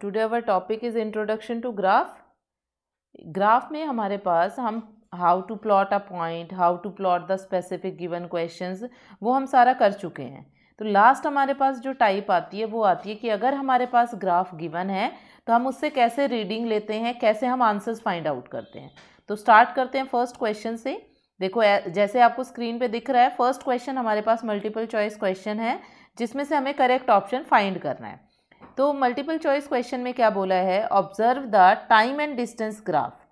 today our topic is introduction to graph graph में हमारे पास हम how to plot a point how to plot the specific given questions वो हम सारा कर चुके हैं तो लास्ट हमारे पास जो टाइप आती है वो आती है कि अगर हमारे पास ग्राफ गिवन है तो हम उससे कैसे रीडिंग लेते हैं कैसे हम आंसर्स फाइंड आउट करते हैं तो स्टार्ट करते हैं फर्स्ट क्वेश्चन से देखो जैसे आपको स्क्रीन पे दिख रहा है फर्स्ट क्वेश्चन हमारे पास मल्टीपल चॉइस क्वेश्चन है जिसमें से हमें करेक्ट ऑप्शन फाइंड करना है तो मल्टीपल चॉइस क्वेश्चन में क्या बोला है observe the time and distance graph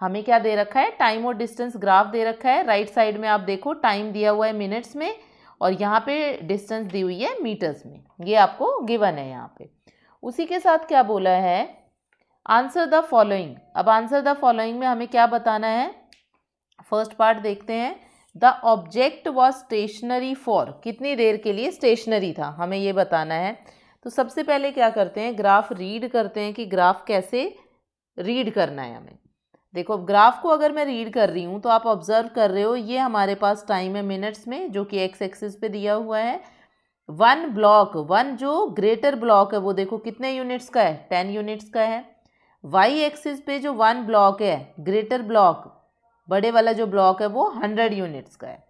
हमें क्या दे रखा है टाइम और डिस्टेंस ग्राफ दे रखा है राइट right साइड में आप देखो टाइम दिया हुआ है मिनट्स में और यहाँ पे डिस्टेंस दी हुई है मीटर्स में ये आपको गिवन है यहाँ पे उसी के साथ क्या बोला है आंसर द फॉलोइंग अब आंसर द फॉलोइंग में हमें क्या बताना है फर्स्ट पार्ट देखते हैं the object was stationary for कितनी देर के लिए स्टेशनरी था हमें ये बताना है तो सबसे पहले क्या करते हैं ग्राफ रीड करते हैं कि ग्राफ कैसे रीड करना है हमें देखो अब ग्राफ को अगर मैं रीड कर रही हूँ तो आप ऑब्जर्व कर रहे हो ये हमारे पास टाइम है मिनट्स में जो कि एक्स एक्सिस पे दिया हुआ है वन ब्लॉक वन जो ग्रेटर ब्लॉक है वो देखो कितने यूनिट्स का है टेन यूनिट्स का है वाई एक्सिस पे जो वन ब्लॉक है ग्रेटर ब्लॉक बड़े वाला जो ब्लॉक है वो हंड्रेड यूनिट्स का है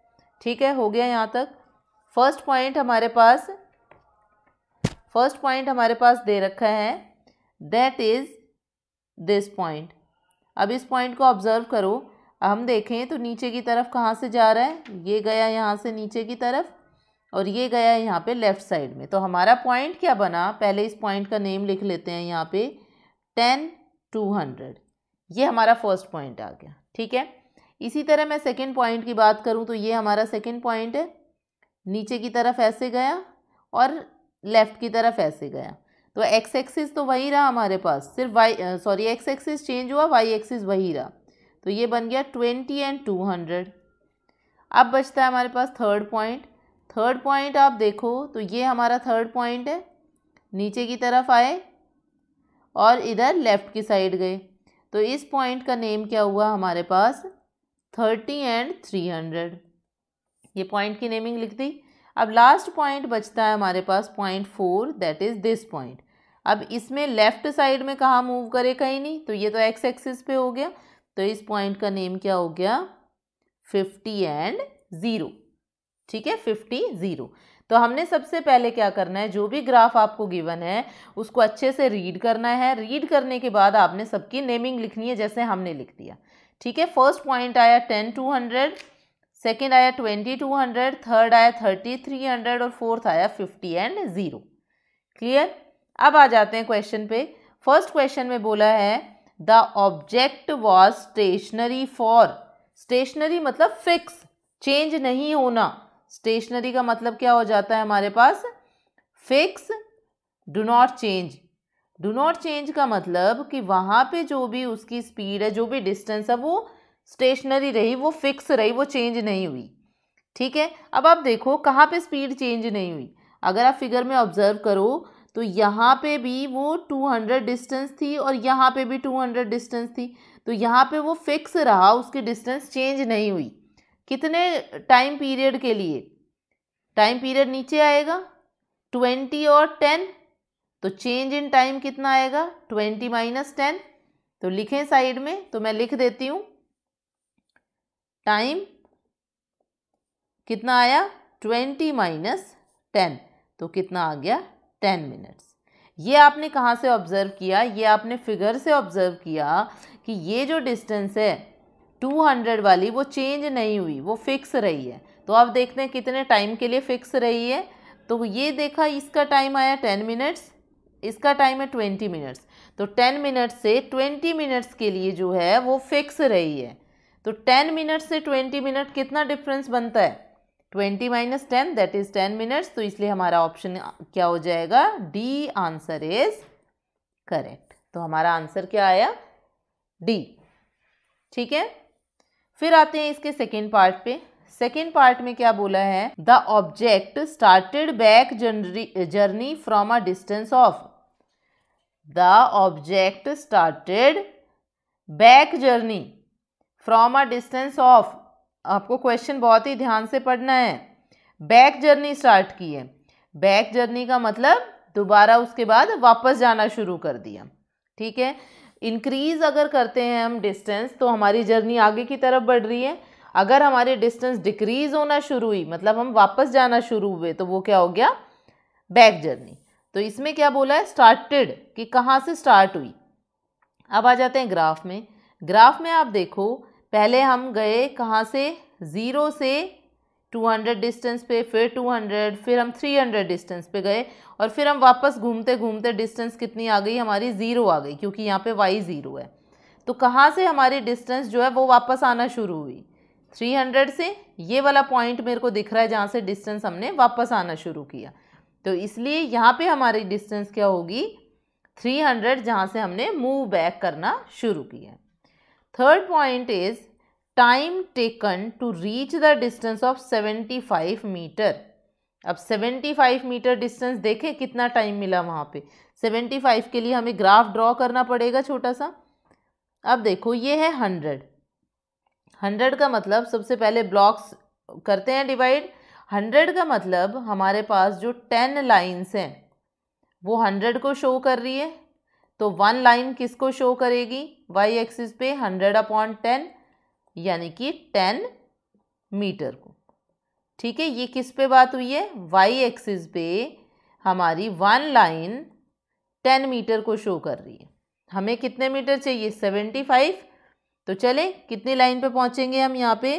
ठीक है हो गया यहाँ तक फर्स्ट पॉइंट हमारे पास फर्स्ट पॉइंट हमारे पास दे रखा है दैट इज़ दिस पॉइंट अब इस पॉइंट को ऑब्ज़र्व करो हम देखें तो नीचे की तरफ कहाँ से जा रहा है ये गया यहाँ से नीचे की तरफ और ये गया यहाँ पे लेफ़्ट साइड में तो हमारा पॉइंट क्या बना पहले इस पॉइंट का नेम लिख लेते हैं यहाँ पे टेन टू हंड्रेड ये हमारा फर्स्ट पॉइंट आ गया ठीक है इसी तरह मैं सेकेंड पॉइंट की बात करूँ तो ये हमारा सेकेंड पॉइंट है नीचे की तरफ ऐसे गया और लेफ़्ट की तरफ ऐसे गया तो एक्स एक्सिस तो वही रहा हमारे पास सिर्फ Y sorry X axis change हुआ वाई एक्सिस वही रहा तो ये बन गया ट्वेंटी एंड टू हंड्रेड अब बचता है हमारे पास थर्ड पॉइंट थर्ड पॉइंट आप देखो तो ये हमारा थर्ड पॉइंट है नीचे की तरफ आए और इधर लेफ़्ट की साइड गए तो इस पॉइंट का नेम क्या हुआ हमारे पास थर्टी एंड थ्री हंड्रेड ये पॉइंट की नेमिंग लिख दी अब लास्ट पॉइंट बचता है हमारे पास point four that is this point अब इसमें लेफ्ट साइड में कहाँ मूव करे कहीं नहीं तो ये तो एक्स एक्सिस पे हो गया तो इस पॉइंट का नेम क्या हो गया फिफ्टी एंड ज़ीरो ठीक है फिफ्टी ज़ीरो तो हमने सबसे पहले क्या करना है जो भी ग्राफ आपको गिवन है उसको अच्छे से रीड करना है रीड करने के बाद आपने सबकी नेमिंग लिखनी है जैसे हमने लिख दिया ठीक है फर्स्ट पॉइंट आया टेन टू हंड्रेड सेकेंड आया ट्वेंटी टू हंड्रेड थर्ड आया थर्टी थ्री हंड्रेड और फोर्थ आया फिफ्टी एंड ज़ीरो क्लियर अब आ जाते हैं क्वेश्चन पे फर्स्ट क्वेश्चन में बोला है the object was stationary for stationary मतलब फिक्स चेंज नहीं होना स्टेशनरी का मतलब क्या हो जाता है हमारे पास fix do not change do not change का मतलब कि वहाँ पे जो भी उसकी स्पीड है जो भी डिस्टेंस है वो स्टेशनरी रही वो फिक्स रही वो चेंज नहीं हुई ठीक है अब आप देखो कहाँ पे स्पीड चेंज नहीं हुई अगर आप फिगर में ऑब्जर्व करो तो यहाँ पे भी वो 200 डिस्टेंस थी और यहाँ पे भी 200 डिस्टेंस थी तो यहाँ पे वो फिक्स रहा उसकी डिस्टेंस चेंज नहीं हुई कितने टाइम पीरियड के लिए टाइम पीरियड नीचे आएगा ट्वेंटी और टेन तो चेंज इन टाइम कितना आएगा ट्वेंटी माइनस टेन तो लिखें साइड में तो मैं लिख देती हूँ टाइम कितना आया ट्वेंटी माइनस टेन तो कितना आ गया टेन मिनट्स ये आपने कहाँ से ऑब्ज़र्व किया ये आपने फिगर से ऑब्ज़र्व किया कि ये जो डिस्टेंस है टू हंड्रेड वाली वो चेंज नहीं हुई वो फिक्स रही है तो आप देखते हैं कितने टाइम के लिए फिक्स रही है तो ये देखा इसका टाइम आया टेन मिनट्स इसका टाइम है ट्वेंटी मिनट्स तो टेन मिनट्स से ट्वेंटी मिनट्स के लिए जो है वो फिक्स रही है तो टेन मिनट से ट्वेंटी मिनट कितना डिफरेंस बनता है twenty minus ten that is ten minutes तो इसलिए हमारा ऑप्शन क्या हो जाएगा डी आंसर इज करेक्ट तो हमारा आंसर क्या आया डी ठीक है फिर आते हैं इसके सेकेंड पार्ट पे सेकेंड पार्ट में क्या बोला है the object started back journey from a distance of the object started back journey from a distance of आपको क्वेश्चन बहुत ही ध्यान से पढ़ना है बैक जर्नी स्टार्ट की है बैक जर्नी का मतलब दोबारा उसके बाद वापस जाना शुरू कर दिया ठीक है इंक्रीज़ अगर करते हैं हम डिस्टेंस तो हमारी जर्नी आगे की तरफ बढ़ रही है अगर हमारी डिस्टेंस डिक्रीज़ होना शुरू हुई मतलब हम वापस जाना शुरू हुए तो वो क्या हो गया बैक जर्नी तो इसमें क्या बोला है स्टार्टेड कि कहाँ से स्टार्ट हुई अब आ जाते हैं ग्राफ में ग्राफ में आप देखो पहले हम गए कहाँ से ज़ीरो से टू हंड्रेड डिस्टेंस पे फिर टू हंड्रेड फिर हम थ्री हंड्रेड डिस्टेंस पे गए और फिर हम वापस घूमते घूमते डिस्टेंस कितनी आ गई हमारी ज़ीरो आ गई क्योंकि यहाँ पे वाई ज़ीरो है तो कहाँ से हमारी डिस्टेंस जो है वो वापस आना शुरू हुई थ्री हंड्रेड से ये वाला पॉइंट मेरे को दिख रहा है जहाँ से डिस्टेंस हमने वापस आना शुरू किया तो इसलिए यहाँ पर हमारी डिस्टेंस क्या होगी थ्री हंड्रेड जहाँ से हमने मूव बैक करना शुरू किया third point is time taken to reach the distance of 75 meter अब 75 मीटर डिस्टेंस देखें कितना टाइम मिला वहाँ पे 75 के लिए हमें ग्राफ ड्रॉ करना पड़ेगा छोटा सा अब देखो ये है 100 100 का मतलब सबसे पहले ब्लॉक्स करते हैं डिवाइड 100 का मतलब हमारे पास जो 10 लाइंस हैं वो 100 को शो कर रही है तो वन लाइन किसको शो करेगी वाई एक्सिस पे हंड्रेड अपॉन टेन यानी कि टेन मीटर को ठीक है ये किस पे बात हुई है वाई एक्सिस पे हमारी वन लाइन टेन मीटर को शो कर रही है हमें कितने मीटर चाहिए सेवेंटी फाइव तो चले कितनी लाइन पे पहुंचेंगे हम यहाँ पे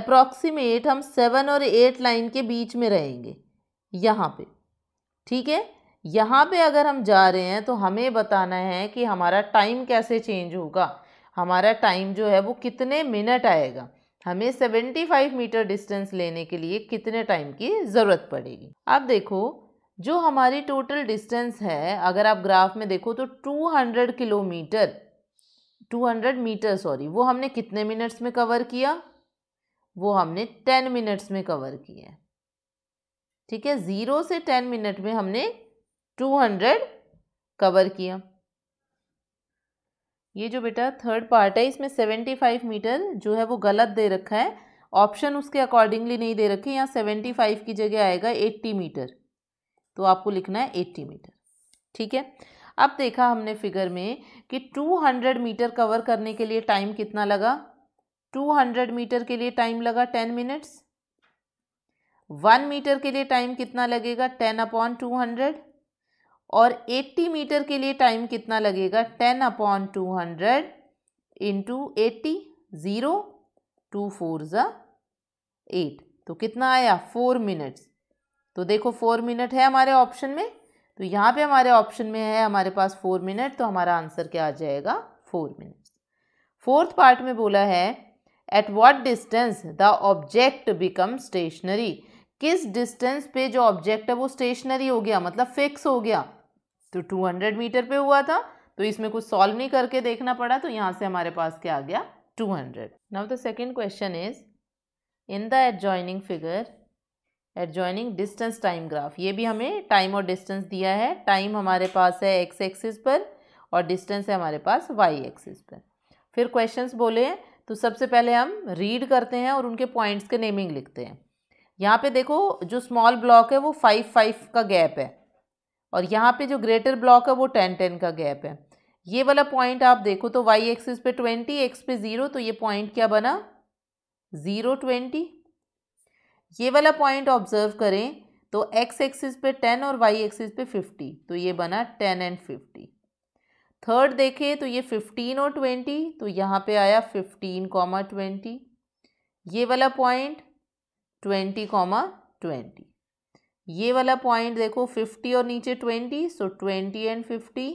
अप्रॉक्सीमेट हम सेवन और एट लाइन के बीच में रहेंगे यहाँ पे ठीक है यहाँ पे अगर हम जा रहे हैं तो हमें बताना है कि हमारा टाइम कैसे चेंज होगा हमारा टाइम जो है वो कितने मिनट आएगा हमें 75 मीटर डिस्टेंस लेने के लिए कितने टाइम की ज़रूरत पड़ेगी अब देखो जो हमारी टोटल डिस्टेंस है अगर आप ग्राफ में देखो तो 200 किलोमीटर 200 मीटर सॉरी वो हमने कितने मिनट्स में कवर किया वो हमने 10 मिनट्स में कवर किया ठीक है ज़ीरो से 10 मिनट में हमने टू हंड्रेड कवर किया ये जो बेटा थर्ड पार्ट है इसमें सेवेंटी फाइव मीटर जो है वो गलत दे रखा है ऑप्शन उसके अकॉर्डिंगली नहीं दे रखे यहाँ सेवेंटी फाइव की जगह आएगा एट्टी मीटर तो आपको लिखना है एट्टी मीटर ठीक है अब देखा हमने फिगर में कि टू हंड्रेड मीटर कवर करने के लिए टाइम कितना लगा टू हंड्रेड मीटर के लिए टाइम लगा टेन मिनट्स वन मीटर के लिए टाइम कितना लगेगा टेन अपॉन टू हंड्रेड और 80 मीटर के लिए टाइम कितना लगेगा 10 upon two hundred into eighty zero to four जट एट तो कितना आया फोर मिनट्स तो देखो फोर मिनट है हमारे ऑप्शन में तो यहाँ पे हमारे ऑप्शन में है हमारे पास फोर मिनट तो हमारा आंसर क्या आ जाएगा फोर मिनट्स फोर्थ पार्ट में बोला है at what distance the object become stationary किस डिस्टेंस पे जो ऑब्जेक्ट है वो स्टेशनरी हो गया मतलब फिक्स हो गया तो टू हंड्रेड मीटर पे हुआ था तो इसमें कुछ सॉल्व नहीं करके देखना पड़ा तो यहाँ से हमारे पास क्या आ गया two hundred now the second question is in the adjoining figure adjoining distance time graph ये भी हमें टाइम और डिस्टेंस दिया है टाइम हमारे पास है एक्स एक्सिस पर और डिस्टेंस है हमारे पास वाई एक्सिस पर फिर क्वेश्चंस बोले तो सबसे पहले हम रीड करते हैं और उनके पॉइंट्स के नेमिंग लिखते हैं यहाँ पे देखो जो स्मॉल ब्लॉक है वो फाइव फाइव का गैप है और यहाँ पे जो ग्रेटर ब्लॉक है वो टेन टेन का गैप है ये वाला पॉइंट आप देखो तो वाई एक्सिस पे ट्वेंटी एक्स पे ज़ीरो तो ये पॉइंट क्या बना ज़ीरो ट्वेंटी ये वाला पॉइंट ऑब्जर्व करें तो एक्स एक्सिस पे टेन और वाई एक्सिस पे फिफ्टी तो ये बना टेन एंड फिफ्टी थर्ड देखें तो ये फिफ्टीन और ट्वेंटी तो यहाँ पे आया फिफ्टीन कॉमा ट्वेंटी ये वाला पॉइंट ट्वेंटी कॉमा ट्वेंटी ये वाला पॉइंट देखो फिफ्टी और नीचे twenty so twenty and fifty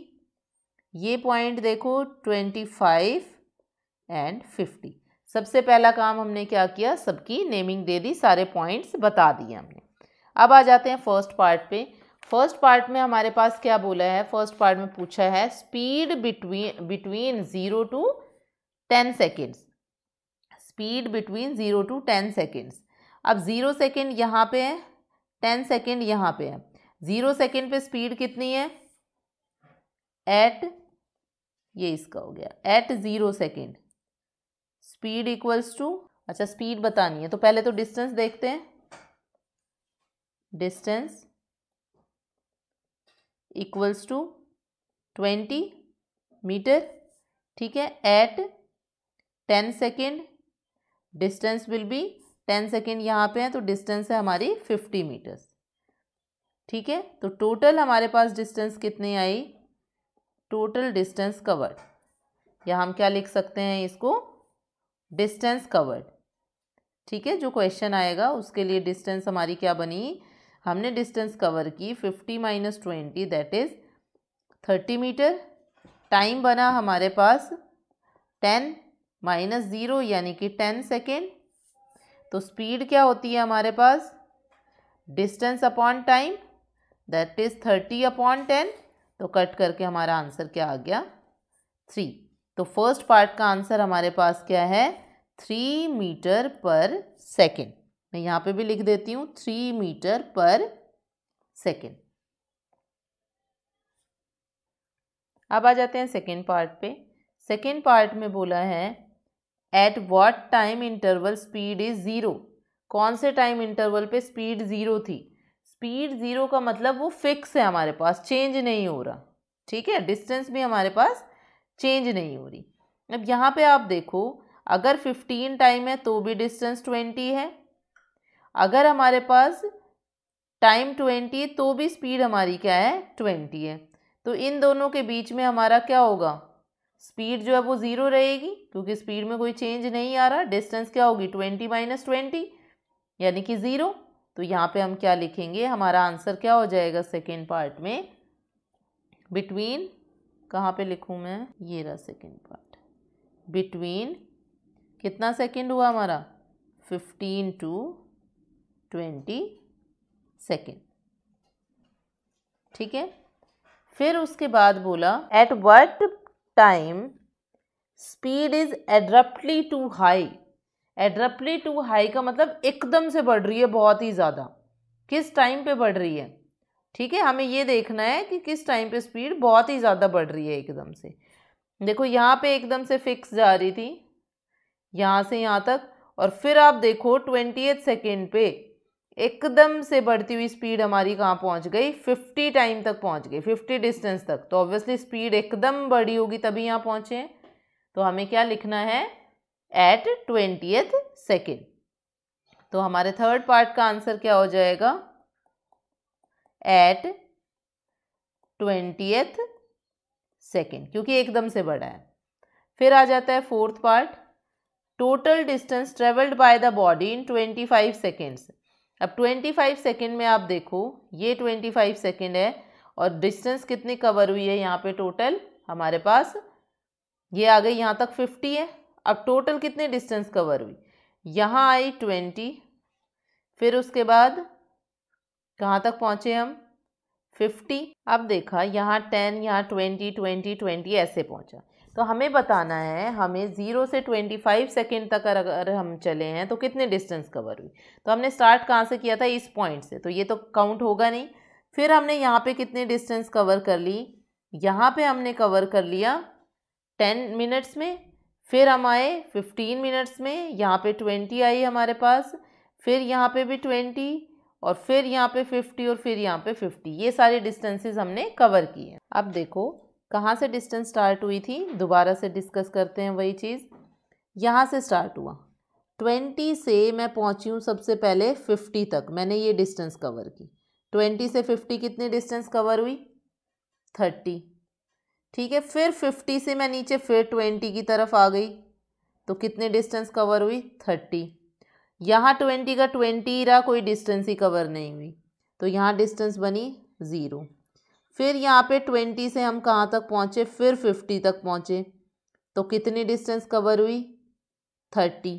ये पॉइंट देखो ट्वेंटी फाइव एंड फिफ्टी सबसे पहला काम हमने क्या किया सबकी नेमिंग दे दी सारे पॉइंट्स बता दिए हमने अब आ जाते हैं फर्स्ट पार्ट पे फर्स्ट पार्ट में हमारे पास क्या बोला है फर्स्ट पार्ट में पूछा है speed between between zero to ten seconds speed between zero to ten seconds अब ज़ीरो सेकेंड यहाँ पे है टेन सेकेंड यहाँ पे है ज़ीरो सेकेंड पे स्पीड कितनी है एट ये इसका हो गया at zero second speed equals to अच्छा स्पीड बतानी है तो पहले तो डिस्टेंस देखते हैं distance equals to twenty meter ठीक है at ten second distance will be ten second यहाँ पे है तो डिस्टेंस है हमारी फिफ्टी मीटर्स ठीक है तो टोटल हमारे पास डिस्टेंस कितनी आई टोटल डिस्टेंस कवर्ड या हम क्या लिख सकते हैं इसको डिस्टेंस कवर्ड ठीक है जो क्वेश्चन आएगा उसके लिए डिस्टेंस हमारी क्या बनी हमने डिस्टेंस कवर की fifty minus twenty that is thirty meter time बना हमारे पास टेन माइनस ज़ीरो यानी कि टेन सेकेंड तो स्पीड क्या होती है हमारे पास distance upon time that is thirty upon ten तो कट करके हमारा आंसर क्या आ गया थ्री तो फर्स्ट पार्ट का आंसर हमारे पास क्या है थ्री मीटर पर सेकेंड मैं यहाँ पे भी लिख देती हूँ थ्री मीटर पर सेकेंड अब आ जाते हैं सेकेंड पार्ट पे सेकेंड पार्ट में बोला है at what time interval speed is zero कौन से टाइम इंटरवल पे स्पीड ज़ीरो थी स्पीड ज़ीरो का मतलब वो फिक्स है हमारे पास चेंज नहीं हो रहा ठीक है डिस्टेंस भी हमारे पास चेंज नहीं हो रही अब यहाँ पे आप देखो अगर फिफ्टीन टाइम है तो भी डिस्टेंस ट्वेंटी है अगर हमारे पास टाइम ट्वेंटी तो भी स्पीड हमारी क्या है ट्वेंटी है तो इन दोनों के बीच में हमारा क्या होगा स्पीड जो है वो ज़ीरो रहेगी क्योंकि स्पीड में कोई चेंज नहीं आ रहा डिस्टेंस क्या होगी ट्वेंटी माइनस ट्वेंटी यानी कि ज़ीरो तो यहाँ पे हम क्या लिखेंगे हमारा आंसर क्या हो जाएगा सेकेंड पार्ट में बिटवीन कहाँ पे लिखूँ मैं ये रहा सेकेंड पार्ट बिटवीन कितना सेकेंड हुआ हमारा फिफ्टीन टू ट्वेंटी सेकेंड ठीक है फिर उसके बाद बोला at what time speed is abruptly too high abruptly too high का मतलब एकदम से बढ़ रही है बहुत ही ज़्यादा किस टाइम पे बढ़ रही है ठीक है हमें ये देखना है कि किस टाइम पे स्पीड बहुत ही ज़्यादा बढ़ रही है एकदम से देखो यहाँ पे एकदम से फिक्स जा रही थी यहाँ से यहाँ तक और फिर आप देखो ट्वेंटी एथ सेकेंड पे एकदम से बढ़ती हुई स्पीड हमारी कहाँ पहुँच गई फिफ्टी टाइम तक पहुँच गई फिफ्टी डिस्टेंस तक तो ऑब्वियसली स्पीड एकदम बड़ी होगी तभी यहाँ पहुँचे तो हमें क्या लिखना है एट ट्वेंटीथ सेकेंड तो हमारे थर्ड पार्ट का आंसर क्या हो जाएगा एट ट्वेंटीथ सेकेंड क्योंकि एकदम से बड़ा है फिर आ जाता है fourth part total distance travelled by the body in twenty five seconds अब 25 सेकेंड में आप देखो ये 25 सेकेंड है और डिस्टेंस कितनी कवर हुई है यहाँ पे टोटल हमारे पास ये आ गई यहाँ तक 50 है अब टोटल कितनी डिस्टेंस कवर हुई यहाँ आई 20 फिर उसके बाद कहाँ तक पहुँचे हम 50 अब देखा यहाँ 10 यहाँ 20 20 20 ऐसे पहुँचा तो हमें बताना है हमें ज़ीरो से ट्वेंटी फाइव सेकेंड तक अगर हम चले हैं तो कितने डिस्टेंस कवर हुई तो हमने स्टार्ट कहाँ से किया था इस पॉइंट से तो ये तो काउंट होगा नहीं फिर हमने यहाँ पे कितने डिस्टेंस कवर कर ली यहाँ पे हमने कवर कर लिया टेन मिनट्स में फिर हम आए फिफ्टीन मिनट्स में यहाँ पे ट्वेंटी आई हमारे पास फिर यहाँ पे भी ट्वेंटी और फिर यहाँ पे फिफ्टी और फिर यहाँ पे फिफ्टी ये सारे डिस्टेंसेस हमने कवर किए अब देखो कहाँ से डिस्टेंस स्टार्ट हुई थी दोबारा से डिस्कस करते हैं वही चीज़ यहाँ से स्टार्ट हुआ ट्वेंटी से मैं पहुँची हूँ सबसे पहले फिफ्टी तक मैंने ये डिस्टेंस कवर की ट्वेंटी से फिफ्टी कितनी डिस्टेंस कवर हुई थर्टी ठीक है फिर फिफ्टी से मैं नीचे फिर ट्वेंटी की तरफ आ गई तो कितनी डिस्टेंस कवर हुई थर्टी यहाँ ट्वेंटी का ट्वेंटी रहा कोई डिस्टेंस ही कवर नहीं हुई तो यहाँ डिस्टेंस बनी ज़ीरो फिर यहाँ पे ट्वेंटी से हम कहाँ तक पहुँचे फिर फिफ्टी तक पहुँचे तो कितनी डिस्टेंस कवर हुई थर्टी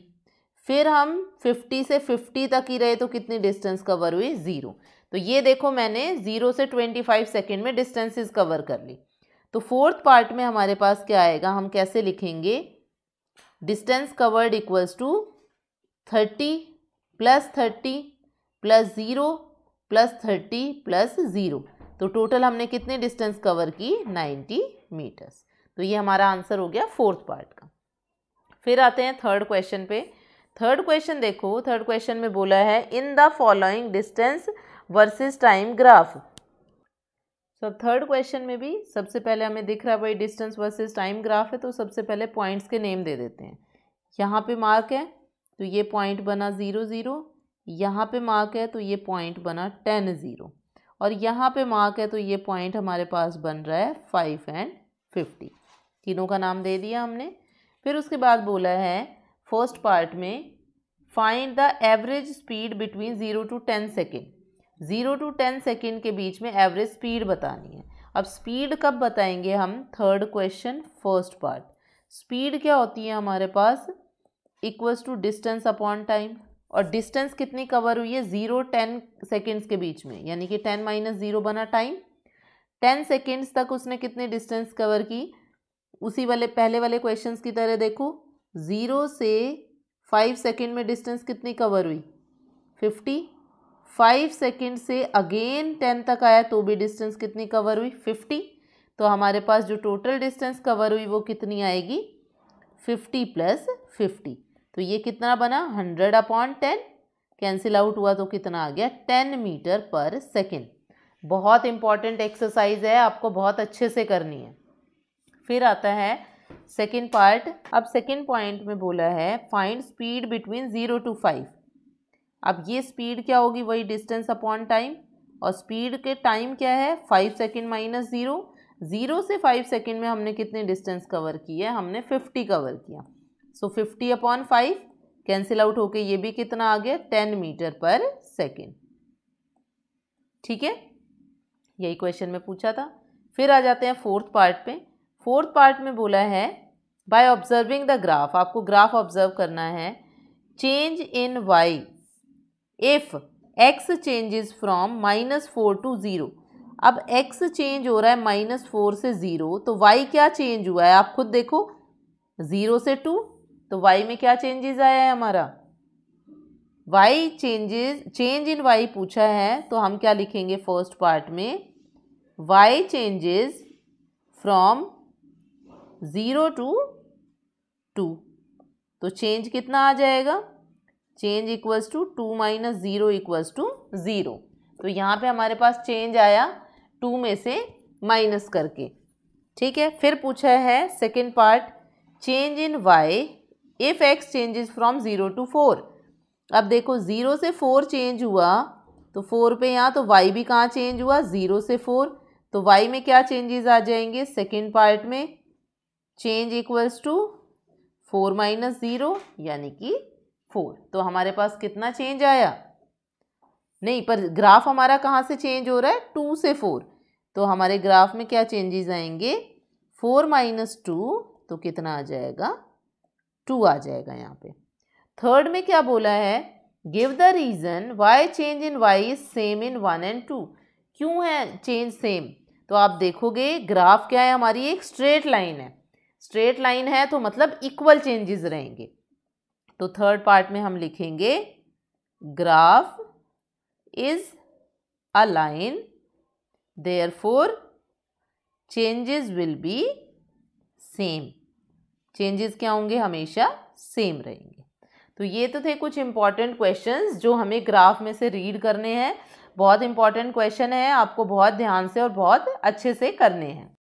फिर हम फिफ्टी से फिफ्टी तक ही रहे तो कितनी डिस्टेंस कवर हुई ज़ीरो तो ये देखो मैंने ज़ीरो से ट्वेंटी फाइव सेकेंड में डिस्टेंसेस कवर कर ली तो फोर्थ पार्ट में हमारे पास क्या आएगा हम कैसे लिखेंगे distance covered equals to thirty plus thirty plus zero plus thirty plus zero तो टोटल हमने कितने डिस्टेंस कवर की 90 मीटर्स तो ये हमारा आंसर हो गया फोर्थ पार्ट का फिर आते हैं थर्ड क्वेश्चन पे थर्ड क्वेश्चन देखो थर्ड क्वेश्चन में बोला है in the following distance versus time graph तो अब थर्ड क्वेश्चन में भी सबसे पहले हमें दिख रहा है भाई डिस्टेंस वर्सेस टाइम ग्राफ है तो सबसे पहले पॉइंट्स के नेम दे देते हैं यहाँ पे मार्क है तो ये पॉइंट बना ज़ीरो ज़ीरो यहाँ पे मार्क है तो ये पॉइंट बना टेन ज़ीरो और यहाँ पे मार्क है तो ये पॉइंट हमारे पास बन रहा है फाइव एंड फिफ्टी तीनों का नाम दे दिया हमने फिर उसके बाद बोला है फर्स्ट पार्ट में find the average speed between zero to ten second zero to ten second के बीच में एवरेज स्पीड बतानी है अब स्पीड कब बताएंगे हम third question first part speed क्या होती है हमारे पास equals to distance upon time और डिस्टेंस कितनी कवर हुई है ज़ीरो टेन सेकेंड्स के बीच में यानी कि टेन माइनस ज़ीरो बना टाइम टेन सेकेंड्स तक उसने कितनी डिस्टेंस कवर की उसी वाले पहले वाले क्वेश्चंस की तरह देखो ज़ीरो से फाइव सेकेंड में डिस्टेंस कितनी कवर हुई फिफ्टी फाइव सेकेंड से अगेन टेन तक आया तो भी डिस्टेंस कितनी कवर हुई फिफ्टी तो हमारे पास जो टोटल डिस्टेंस कवर हुई वो कितनी आएगी फिफ्टी प्लस फिफ्टी तो ये कितना बना hundred upon ten cancel out हुआ तो कितना आ गया टेन मीटर पर सेकेंड बहुत इंपॉर्टेंट एक्सरसाइज है आपको बहुत अच्छे से करनी है फिर आता है सेकेंड पार्ट अब सेकेंड पॉइंट में बोला है find speed between zero to five अब ये स्पीड क्या होगी वही डिस्टेंस अपॉन टाइम और स्पीड के टाइम क्या है five second minus zero zero से फाइव सेकेंड में हमने कितने डिस्टेंस कवर की है हमने फिफ्टी कवर किया so fifty upon five cancel out होके ये भी कितना आ गया टेन मीटर पर सेकेंड ठीक है यही क्वेश्चन में पूछा था फिर आ जाते हैं फोर्थ पार्ट पे फोर्थ पार्ट में बोला है बाय ऑब्जर्विंग द ग्राफ आपको ग्राफ ऑब्जर्व करना है change in y if x changes from minus four to zero अब एक्स चेंज हो रहा है माइनस फोर से ज़ीरो तो वाई क्या चेंज हुआ है आप खुद देखो ज़ीरो से टू तो वाई में क्या चेंजेस आया है हमारा y changes change in y पूछा है तो हम क्या लिखेंगे फर्स्ट पार्ट में y changes from zero to two तो चेंज कितना आ जाएगा change equals to two minus zero equals to zero तो यहाँ पे हमारे पास चेंज आया टू में से माइनस करके ठीक है फिर पूछा है second part change in y if x changes from zero to four अब देखो ज़ीरो से फोर चेंज हुआ तो फोर पे यहाँ तो वाई भी कहाँ चेंज हुआ ज़ीरो से फोर तो वाई में क्या चेंजेस आ जाएंगे सेकेंड पार्ट में change equals to four minus zero यानी कि फोर तो हमारे पास कितना चेंज आया नहीं पर ग्राफ हमारा कहाँ से चेंज हो रहा है टू से फोर तो हमारे ग्राफ में क्या चेंजेस आएंगे फोर माइनस टू तो कितना आ जाएगा टू आ जाएगा यहाँ पे थर्ड में क्या बोला है give the reason why change in y is same in one and two क्यों है चेंज सेम तो आप देखोगे ग्राफ क्या है हमारी एक स्ट्रेट लाइन है स्ट्रेट लाइन है तो मतलब इक्वल चेंजेस रहेंगे तो थर्ड पार्ट में हम लिखेंगे graph is a line therefore changes will be same changes क्या होंगे हमेशा सेम रहेंगे तो ये तो थे कुछ इम्पॉर्टेंट क्वेश्चंस जो हमें ग्राफ में से रीड करने हैं बहुत इंपॉर्टेंट क्वेश्चन है आपको बहुत ध्यान से और बहुत अच्छे से करने हैं